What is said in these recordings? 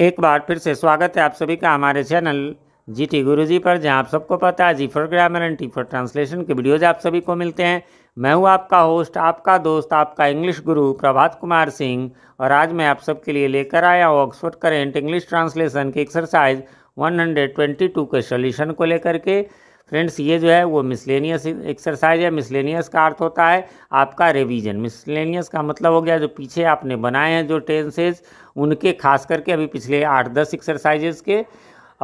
एक बार फिर से स्वागत है आप सभी का हमारे चैनल जी टी गुरु जी पर जहां आप सबको पता है G for grammar and T for translation के वीडियोज आप सभी को मिलते हैं मैं हूं आपका होस्ट आपका दोस्त आपका इंग्लिश गुरु प्रभात कुमार सिंह और आज मैं आप सबके लिए लेकर आया हूं ऑक्सफोर्ड करेंट इंग्लिश ट्रांसलेशन की एक्सरसाइज 122 के सोल्यूशन को लेकर के फ्रेंड्स ये जो है वो मिसलेनियस एक्सरसाइज है मिसलेनियस का अर्थ होता है आपका रिवीजन मिसलेनियस का मतलब हो गया जो पीछे आपने बनाए हैं जो टेंसेज उनके खास करके अभी पिछले आठ दस एक्सरसाइजेज के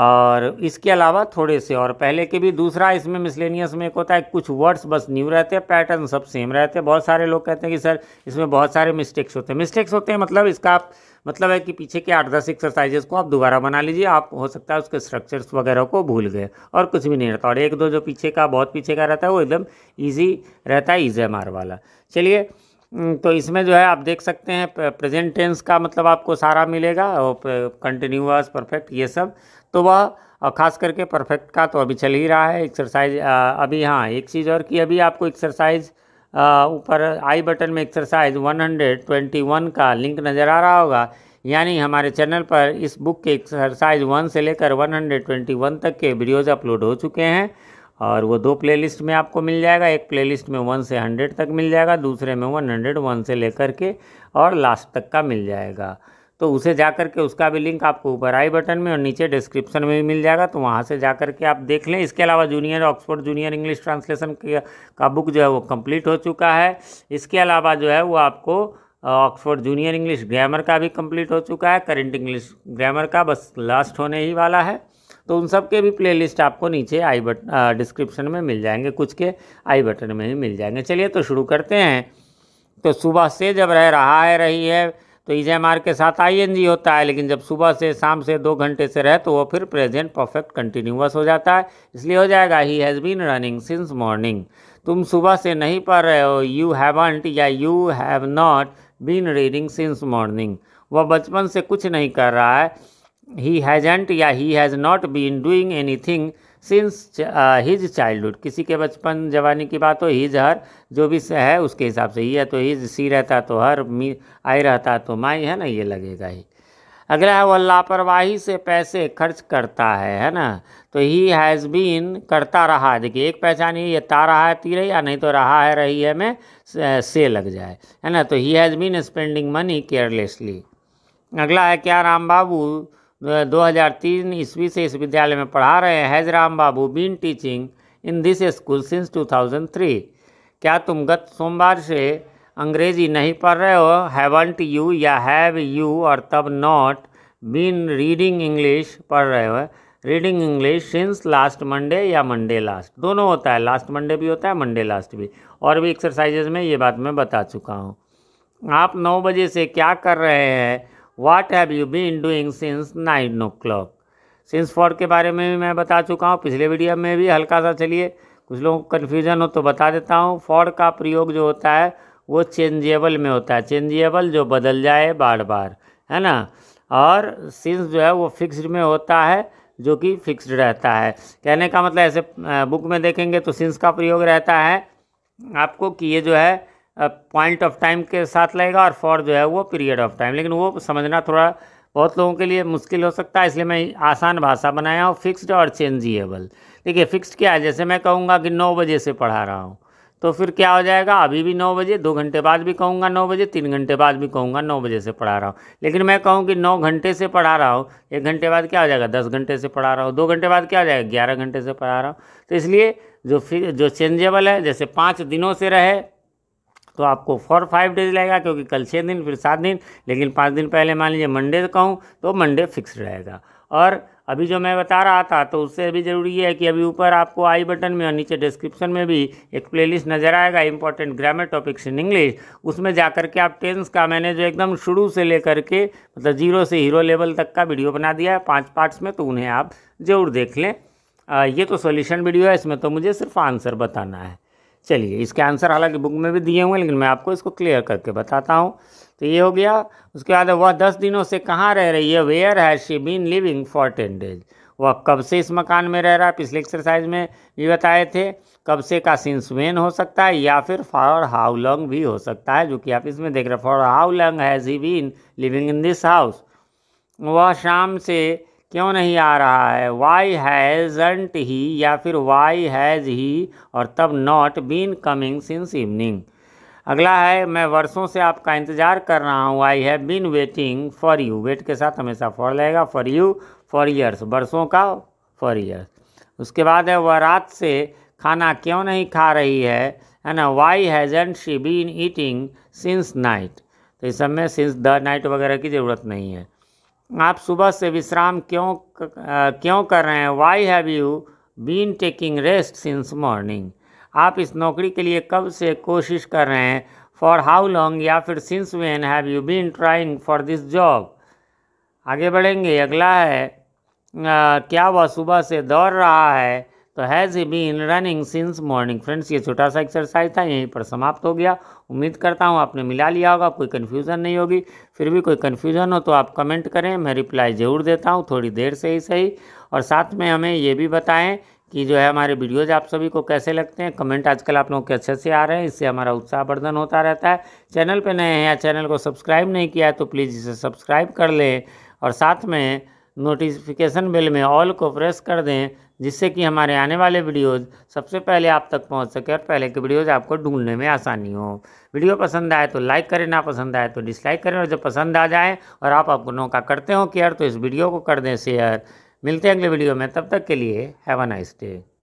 और इसके अलावा थोड़े से और पहले के भी दूसरा इसमें मिसलेनियस में एक होता है कुछ वर्ड्स बस न्यू रहते हैं पैटर्न सब सेम रहते हैं बहुत सारे लोग कहते हैं कि सर इसमें बहुत सारे मिस्टेक्स होते हैं मिस्टेक्स होते हैं मतलब इसका आप मतलब है कि पीछे के आठ दस एक्सरसाइजेस को आप दोबारा बना लीजिए आप हो सकता है उसके स्ट्रक्चर्स वगैरह को भूल गए और कुछ भी नहीं रहता और एक दो जो पीछे का बहुत पीछे का रहता है वो एकदम ईजी रहता है ई वाला चलिए हम्म, तो इसमें जो है आप देख सकते हैं प्रेजेंट टेंस का मतलब आपको सारा मिलेगा और कंटिन्यूस परफेक्ट ये सब तो वह खास करके परफेक्ट का तो अभी चल ही रहा है एक्सरसाइज अभी हाँ एक चीज़ और कि अभी आपको एक्सरसाइज ऊपर आई बटन में एक्सरसाइज 121 का लिंक नज़र आ रहा होगा यानी हमारे चैनल पर इस बुक के एक्सरसाइज वन से लेकर 121 तक के वीडियोज़ अपलोड हो चुके हैं और वो दो प्लेलिस्ट में आपको मिल जाएगा एक प्लेलिस्ट में वन से हंड्रेड तक मिल जाएगा दूसरे में वन हंड्रेड वन से लेकर के और लास्ट तक का मिल जाएगा तो उसे जा कर के उसका भी लिंक आपको ऊपर आई बटन में और नीचे डिस्क्रिप्शन में भी मिल जाएगा तो वहाँ से जा कर के आप देख लें इसके अलावा junior Oxford junior English translation का बुक जो है वो कम्प्लीट हो चुका है इसके अलावा जो है वो आपको ऑक्सफोर्ड जूनियर इंग्लिश ग्रामर का भी कम्प्लीट हो चुका है करेंट इंग्लिश ग्रामर का बस लास्ट होने ही वाला है तो उन सब के भी प्लेलिस्ट आपको नीचे आई बट डिस्क्रिप्शन में मिल जाएंगे कुछ के आई बटन में भी मिल जाएंगे चलिए तो शुरू करते हैं तो सुबह से जब रह रहा है रही है तो ई e के साथ आई होता है लेकिन जब सुबह से शाम से दो घंटे से रहे तो वो फिर प्रेजेंट परफेक्ट कंटिन्यूस हो जाता है इसलिए हो जाएगा he has been running since morning तुम सुबह से नहीं पढ़ रहे हो यू हैवंट या you have not been reading since morning वह बचपन से कुछ नहीं कर रहा है ही हैजेंट या he has not been doing anything since his childhood किसी के बचपन जवानी की बात हो हिज हर जो भी है उसके हिसाब से ही है तो हिज सी रहता तो हर मी आई रहता तो माई है ना ये लगेगा ही अगला है वह लापरवाही से पैसे खर्च करता है है ना तो ही हैज़ बीन करता रहा देखिए एक पहचान ये ता रहा है तीर या नहीं तो रहा है रही है में से लग जाए है ना तो he has been spending money carelessly अगला है क्या राम बाबू 2003 ईस्वी से इस विद्यालय में पढ़ा रहे हैं हैजराम बाबू been teaching in this school since 2003 क्या तुम गत सोमवार से अंग्रेजी नहीं पढ़ रहे हो हैवंट यू या हैव यू और तब नॉट बीन रीडिंग इंग्लिश पढ़ रहे हो reading English since last Monday या मंडे लास्ट दोनों होता है लास्ट मंडे भी होता है मंडे लास्ट भी और भी एक्सरसाइजेज में ये बात मैं बता चुका हूँ आप नौ बजे से क्या कर रहे हैं what have you been doing since nine o'clock since for के बारे में भी मैं बता चुका हूँ पिछले वीडियो में भी हल्का सा चलिए कुछ लोगों को कन्फ्यूज़न हो तो बता देता हूँ फॉर का प्रयोग जो होता है वो चेंजेबल में होता है चेंजेबल जो बदल जाए बार बार है ना और सिंस जो है वो फिक्स्ड में होता है जो कि फिक्स्ड रहता है कहने का मतलब ऐसे बुक में देखेंगे तो सिंस का प्रयोग रहता है आपको कि ये जो है पॉइंट ऑफ टाइम के साथ लगेगा और फॉर जो है वो पीरियड ऑफ टाइम लेकिन वो समझना थोड़ा बहुत लोगों के लिए मुश्किल हो सकता है इसलिए मैं आसान भाषा बनाया हूँ फिक्स्ड और चेंजिएबल देखिए फिक्स्ड क्या है जैसे मैं कहूँगा कि नौ बजे से पढ़ा रहा हूँ तो फिर क्या हो जाएगा अभी भी नौ बजे दो घंटे बाद भी कहूँगा नौ बजे तीन घंटे बाद भी कहूँगा नौ बजे से पढ़ा रहा हूँ लेकिन मैं कहूँ कि नौ घंटे से पढ़ा रहा हूँ एक घंटे बाद क्या हो जाएगा दस घंटे से पढ़ा रहा हूँ दो घंटे बाद क्या हो जाएगा ग्यारह घंटे से पढ़ा रहा हूँ तो इसलिए जो फिर जो चेंजेबल है जैसे पाँच दिनों से रहे तो आपको फॉर फाइव डेज लगेगा क्योंकि कल छः दिन फिर सात दिन लेकिन पाँच दिन पहले मान लीजिए मंडे कहूँ तो मंडे फिक्स रहेगा और अभी जो मैं बता रहा था तो उससे भी ज़रूरी है कि अभी ऊपर आपको आई बटन में और नीचे डिस्क्रिप्शन में भी एक प्लेलिस्ट नज़र आएगा important grammar topics in English उसमें जा करके आप टेंस का मैंने जो एकदम शुरू से लेकर के मतलब जीरो से हीरो लेवल तक का वीडियो बना दिया है पाँच पार्ट्स में तो उन्हें आप ज़रूर देख लें आ, ये तो सोल्यूशन वीडियो है इसमें तो मुझे सिर्फ आंसर बताना है चलिए इसके आंसर हालांकि बुक में भी दिए हुए लेकिन मैं आपको इसको क्लियर करके बताता हूँ तो ये हो गया उसके बाद वह दस दिनों से कहाँ रह रही है where has she been living for ten days वह कब से इस मकान में रह रहा है पिछले एक्सरसाइज में भी बताए थे कब से का सिंस वेन हो सकता है या फिर फॉर हाउ लॉन्ग भी हो सकता है जो कि आप इसमें देख रहे हैं for how long has he been living in this house वह शाम से क्यों नहीं आ रहा है वाई हैजंट ही या फिर वाई हैज़ ही और तब not been coming since evening अगला है मैं वर्षों से आपका इंतज़ार कर रहा हूँ I have been waiting for you wait के साथ हमेशा फॉर लगेगा फॉर यू फॉर ईयर्स वर्षों का फॉर ईयर्स उसके बाद है वह रात से खाना क्यों नहीं खा रही है है ना why hasn't she been eating since night तो इस सब में सिंस द नाइट वगैरह की ज़रूरत नहीं है आप सुबह से विश्राम क्यों क्यों कर रहे हैं why have you been taking rest since morning आप इस नौकरी के लिए कब से कोशिश कर रहे हैं फॉर हाउ लॉन्ग या फिर since when have you been trying for this job आगे बढ़ेंगे अगला है आ, क्या वह सुबह से दौड़ रहा है तो has he been running since morning friends ये छोटा सा एक्सरसाइज था यहीं पर समाप्त हो गया उम्मीद करता हूँ आपने मिला लिया होगा कोई कन्फ्यूज़न नहीं होगी फिर भी कोई कन्फ्यूज़न हो तो आप कमेंट करें मैं रिप्लाई ज़रूर देता हूँ थोड़ी देर से ही सही और साथ में हमें ये भी बताएँ कि जो है हमारे वीडियोज आप सभी को कैसे लगते हैं कमेंट आजकल आप लोगों के अच्छे से आ रहे हैं इससे हमारा उत्साहवर्धन होता रहता है चैनल पर नए हैं या चैनल को सब्सक्राइब नहीं किया है तो प्लीज़ इसे सब्सक्राइब कर लें और साथ में नोटिफिकेशन बेल में ऑल को प्रेस कर दें जिससे कि हमारे आने वाले वीडियोज़ सबसे पहले आप तक पहुंच सके और पहले के वीडियोज़ आपको ढूंढने में आसानी हो वीडियो पसंद आए तो लाइक करें ना पसंद आए तो डिसलाइक करें और जब पसंद आ जाए और आप आपको नौका करते हो केयर तो इस वीडियो को कर दें शेयर मिलते हैं अगले वीडियो में तब तक के लिए हैव अ नाइस डे